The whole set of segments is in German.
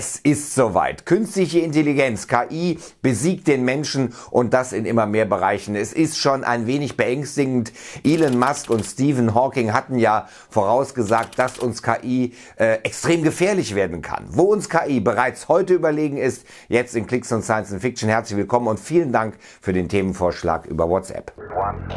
Es ist soweit. Künstliche Intelligenz, KI, besiegt den Menschen und das in immer mehr Bereichen. Es ist schon ein wenig beängstigend. Elon Musk und Stephen Hawking hatten ja vorausgesagt, dass uns KI äh, extrem gefährlich werden kann. Wo uns KI bereits heute überlegen ist, jetzt in Klicks und Science and Fiction. Herzlich willkommen und vielen Dank für den Themenvorschlag über WhatsApp. One,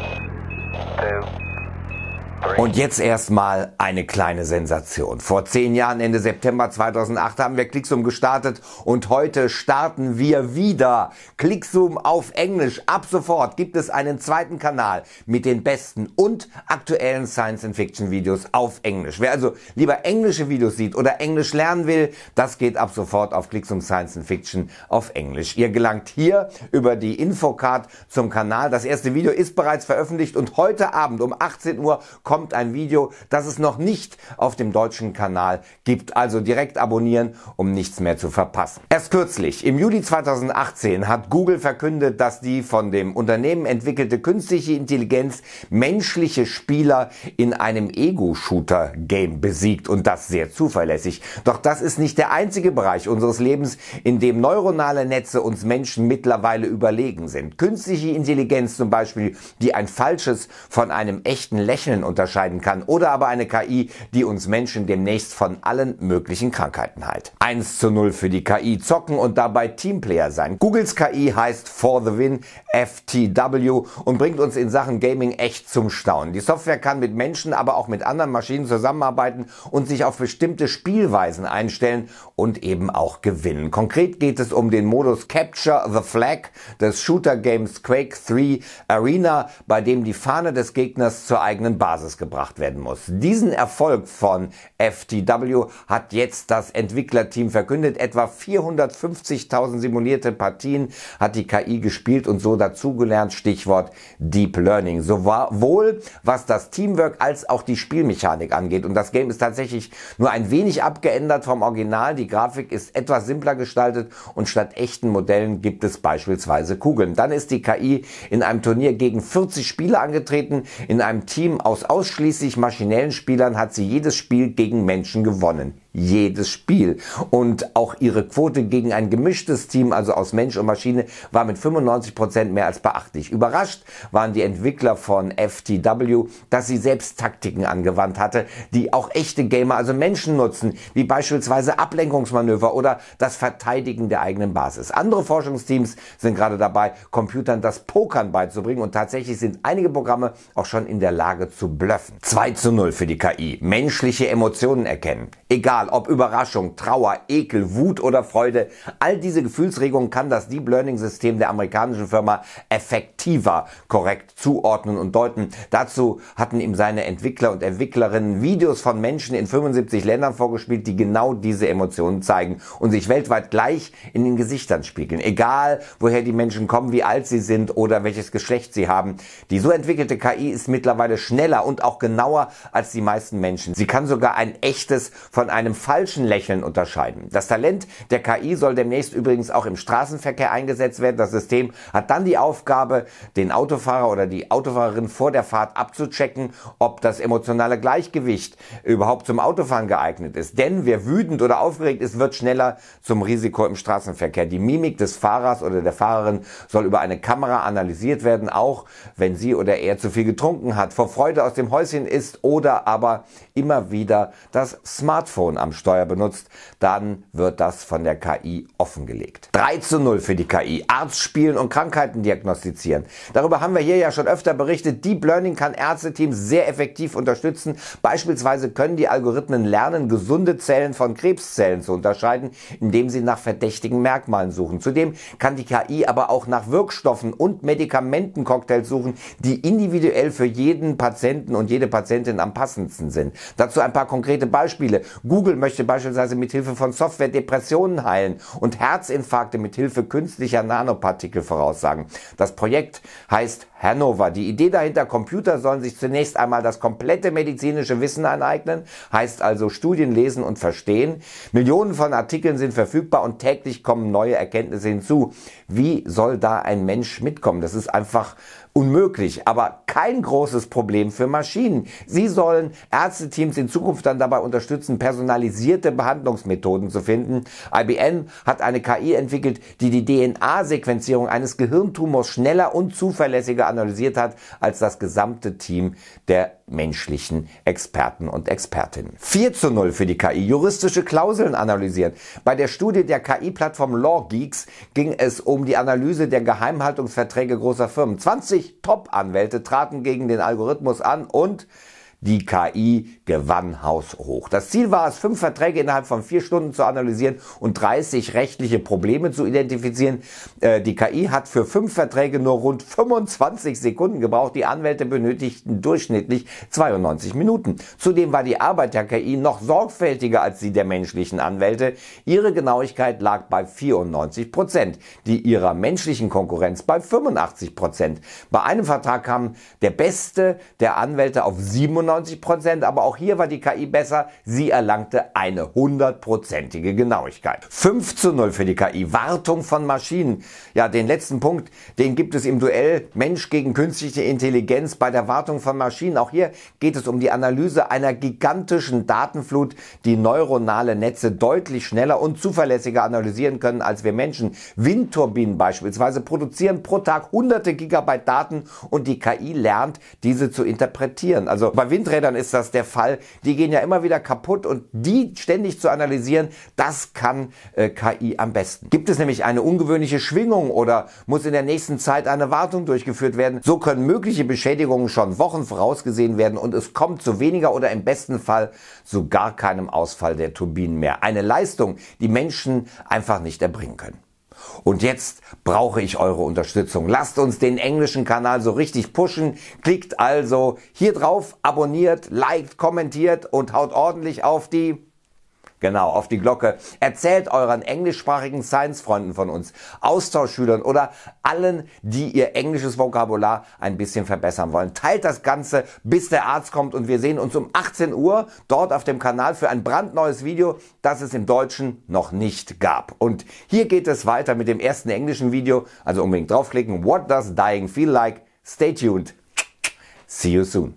und jetzt erstmal eine kleine Sensation. Vor zehn Jahren, Ende September 2008, haben wir Clickzoom gestartet und heute starten wir wieder. Clickzoom auf Englisch. Ab sofort gibt es einen zweiten Kanal mit den besten und aktuellen Science-Fiction-Videos auf Englisch. Wer also lieber englische Videos sieht oder Englisch lernen will, das geht ab sofort auf Clickzoom Science-Fiction auf Englisch. Ihr gelangt hier über die Infocard zum Kanal. Das erste Video ist bereits veröffentlicht und heute Abend um 18 Uhr kommt kommt ein Video, das es noch nicht auf dem deutschen Kanal gibt. Also direkt abonnieren, um nichts mehr zu verpassen. Erst kürzlich, im Juli 2018, hat Google verkündet, dass die von dem Unternehmen entwickelte künstliche Intelligenz menschliche Spieler in einem Ego-Shooter-Game besiegt und das sehr zuverlässig. Doch das ist nicht der einzige Bereich unseres Lebens, in dem neuronale Netze uns Menschen mittlerweile überlegen sind. Künstliche Intelligenz zum Beispiel, die ein falsches von einem echten Lächeln unterscheidet, unterscheiden kann oder aber eine KI, die uns Menschen demnächst von allen möglichen Krankheiten heilt. 1 zu 0 für die KI zocken und dabei Teamplayer sein. Googles KI heißt For the Win FTW und bringt uns in Sachen Gaming echt zum Staunen. Die Software kann mit Menschen, aber auch mit anderen Maschinen zusammenarbeiten und sich auf bestimmte Spielweisen einstellen und eben auch gewinnen. Konkret geht es um den Modus Capture the Flag des Shooter Games Quake 3 Arena, bei dem die Fahne des Gegners zur eigenen Basis Tages gebracht werden muss. Diesen Erfolg von FTW hat jetzt das Entwicklerteam verkündet. Etwa 450.000 simulierte Partien hat die KI gespielt und so dazugelernt. Stichwort Deep Learning. Sowohl was das Teamwork als auch die Spielmechanik angeht. Und das Game ist tatsächlich nur ein wenig abgeändert vom Original. Die Grafik ist etwas simpler gestaltet und statt echten Modellen gibt es beispielsweise Kugeln. Dann ist die KI in einem Turnier gegen 40 Spieler angetreten, in einem Team aus ausschließlich maschinellen Spielern hat sie jedes Spiel gegen Menschen gewonnen jedes Spiel. Und auch ihre Quote gegen ein gemischtes Team, also aus Mensch und Maschine, war mit 95% Prozent mehr als beachtlich. Überrascht waren die Entwickler von FTW, dass sie selbst Taktiken angewandt hatte, die auch echte Gamer, also Menschen nutzen, wie beispielsweise Ablenkungsmanöver oder das Verteidigen der eigenen Basis. Andere Forschungsteams sind gerade dabei, Computern das Pokern beizubringen und tatsächlich sind einige Programme auch schon in der Lage zu bluffen. 2 zu 0 für die KI. Menschliche Emotionen erkennen. Egal egal ob Überraschung, Trauer, Ekel, Wut oder Freude, all diese Gefühlsregungen kann das Deep Learning System der amerikanischen Firma effektiver korrekt zuordnen und deuten. Dazu hatten ihm seine Entwickler und Entwicklerinnen Videos von Menschen in 75 Ländern vorgespielt, die genau diese Emotionen zeigen und sich weltweit gleich in den Gesichtern spiegeln. Egal, woher die Menschen kommen, wie alt sie sind oder welches Geschlecht sie haben. Die so entwickelte KI ist mittlerweile schneller und auch genauer als die meisten Menschen. Sie kann sogar ein echtes von einem falschen Lächeln unterscheiden. Das Talent der KI soll demnächst übrigens auch im Straßenverkehr eingesetzt werden. Das System hat dann die Aufgabe, den Autofahrer oder die Autofahrerin vor der Fahrt abzuchecken, ob das emotionale Gleichgewicht überhaupt zum Autofahren geeignet ist. Denn wer wütend oder aufgeregt ist, wird schneller zum Risiko im Straßenverkehr. Die Mimik des Fahrers oder der Fahrerin soll über eine Kamera analysiert werden, auch wenn sie oder er zu viel getrunken hat, vor Freude aus dem Häuschen ist oder aber immer wieder das Smartphone am Steuer benutzt, dann wird das von der KI offengelegt. 3 zu 0 für die KI. Arzt spielen und Krankheiten diagnostizieren. Darüber haben wir hier ja schon öfter berichtet. Deep Learning kann Ärzteteams sehr effektiv unterstützen. Beispielsweise können die Algorithmen lernen, gesunde Zellen von Krebszellen zu unterscheiden, indem sie nach verdächtigen Merkmalen suchen. Zudem kann die KI aber auch nach Wirkstoffen und Medikamentencocktails suchen, die individuell für jeden Patienten und jede Patientin am passendsten sind. Dazu ein paar konkrete Beispiele. Google Google möchte beispielsweise mit Hilfe von Software Depressionen heilen und Herzinfarkte mit Hilfe künstlicher Nanopartikel voraussagen. Das Projekt heißt Hannover. Die Idee dahinter, Computer sollen sich zunächst einmal das komplette medizinische Wissen aneignen, heißt also Studien lesen und verstehen. Millionen von Artikeln sind verfügbar und täglich kommen neue Erkenntnisse hinzu. Wie soll da ein Mensch mitkommen? Das ist einfach unmöglich, aber kein großes Problem für Maschinen. Sie sollen Ärzteteams in Zukunft dann dabei unterstützen, personalisierte Behandlungsmethoden zu finden. IBM hat eine KI entwickelt, die die DNA-Sequenzierung eines Gehirntumors schneller und zuverlässiger analysiert hat als das gesamte Team der menschlichen Experten und Expertinnen. 4 zu 0 für die KI. Juristische Klauseln analysieren. Bei der Studie der KI-Plattform Law Geeks ging es um die Analyse der Geheimhaltungsverträge großer Firmen. 20 Top-Anwälte traten gegen den Algorithmus an und die KI gewann haushoch. Das Ziel war es, fünf Verträge innerhalb von vier Stunden zu analysieren und 30 rechtliche Probleme zu identifizieren. Äh, die KI hat für fünf Verträge nur rund 25 Sekunden gebraucht. Die Anwälte benötigten durchschnittlich 92 Minuten. Zudem war die Arbeit der KI noch sorgfältiger als die der menschlichen Anwälte. Ihre Genauigkeit lag bei 94 Prozent, die ihrer menschlichen Konkurrenz bei 85 Prozent. Bei einem Vertrag kam der beste der Anwälte auf 97 99 Prozent, aber auch hier war die KI besser. Sie erlangte eine hundertprozentige Genauigkeit. 5 zu 0 für die KI. Wartung von Maschinen. Ja, den letzten Punkt, den gibt es im Duell Mensch gegen künstliche Intelligenz bei der Wartung von Maschinen. Auch hier geht es um die Analyse einer gigantischen Datenflut, die neuronale Netze deutlich schneller und zuverlässiger analysieren können als wir Menschen. Windturbinen beispielsweise produzieren pro Tag hunderte Gigabyte Daten und die KI lernt, diese zu interpretieren. Also bei Windrädern ist das der Fall. Die gehen ja immer wieder kaputt und die ständig zu analysieren, das kann äh, KI am besten. Gibt es nämlich eine ungewöhnliche Schwingung oder muss in der nächsten Zeit eine Wartung durchgeführt werden, so können mögliche Beschädigungen schon Wochen vorausgesehen werden und es kommt zu weniger oder im besten Fall zu gar keinem Ausfall der Turbinen mehr. Eine Leistung, die Menschen einfach nicht erbringen können. Und jetzt brauche ich eure Unterstützung. Lasst uns den englischen Kanal so richtig pushen. Klickt also hier drauf, abonniert, liked, kommentiert und haut ordentlich auf die Genau, auf die Glocke. Erzählt euren englischsprachigen Science-Freunden von uns, Austauschschülern oder allen, die ihr englisches Vokabular ein bisschen verbessern wollen. Teilt das Ganze, bis der Arzt kommt und wir sehen uns um 18 Uhr dort auf dem Kanal für ein brandneues Video, das es im Deutschen noch nicht gab. Und hier geht es weiter mit dem ersten englischen Video. Also unbedingt draufklicken. What does dying feel like? Stay tuned. See you soon.